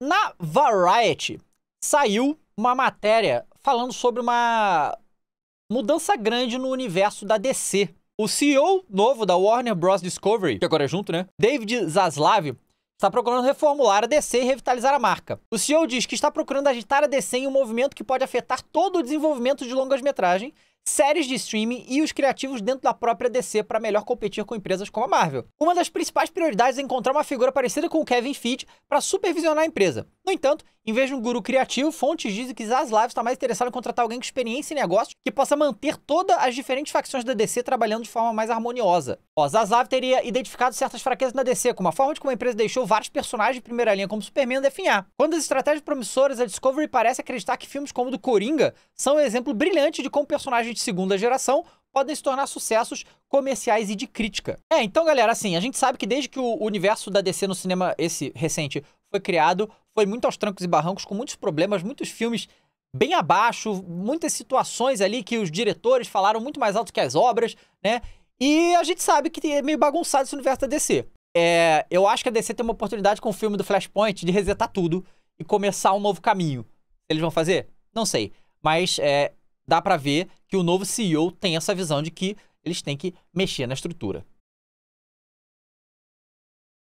Na Variety saiu uma matéria falando sobre uma mudança grande no universo da DC. O CEO novo da Warner Bros. Discovery, que agora é junto, né? David Zaslav, está procurando reformular a DC e revitalizar a marca. O CEO diz que está procurando agitar a DC em um movimento que pode afetar todo o desenvolvimento de longas-metragem séries de streaming e os criativos dentro da própria DC para melhor competir com empresas como a Marvel. Uma das principais prioridades é encontrar uma figura parecida com o Kevin Feige para supervisionar a empresa. No entanto, em vez de um guru criativo, fontes dizem que Zaslav está mais interessado em contratar alguém com experiência em negócio que possa manter todas as diferentes facções da DC trabalhando de forma mais harmoniosa. Ó, Zaslav teria identificado certas fraquezas na DC, como a forma de como a empresa deixou vários personagens de primeira linha como Superman definhar. Quando as estratégias promissoras, a Discovery parece acreditar que filmes como o do Coringa são um exemplo brilhante de como personagens de segunda geração podem se tornar sucessos comerciais e de crítica. É, então galera, assim, a gente sabe que desde que o universo da DC no cinema esse recente foi criado, foi muito aos trancos e barrancos, com muitos problemas, muitos filmes bem abaixo, muitas situações ali que os diretores falaram muito mais alto que as obras, né? E a gente sabe que é meio bagunçado esse universo da DC. É, eu acho que a DC tem uma oportunidade com o filme do Flashpoint de resetar tudo e começar um novo caminho. Eles vão fazer? Não sei. Mas é, dá para ver que o novo CEO tem essa visão de que eles têm que mexer na estrutura.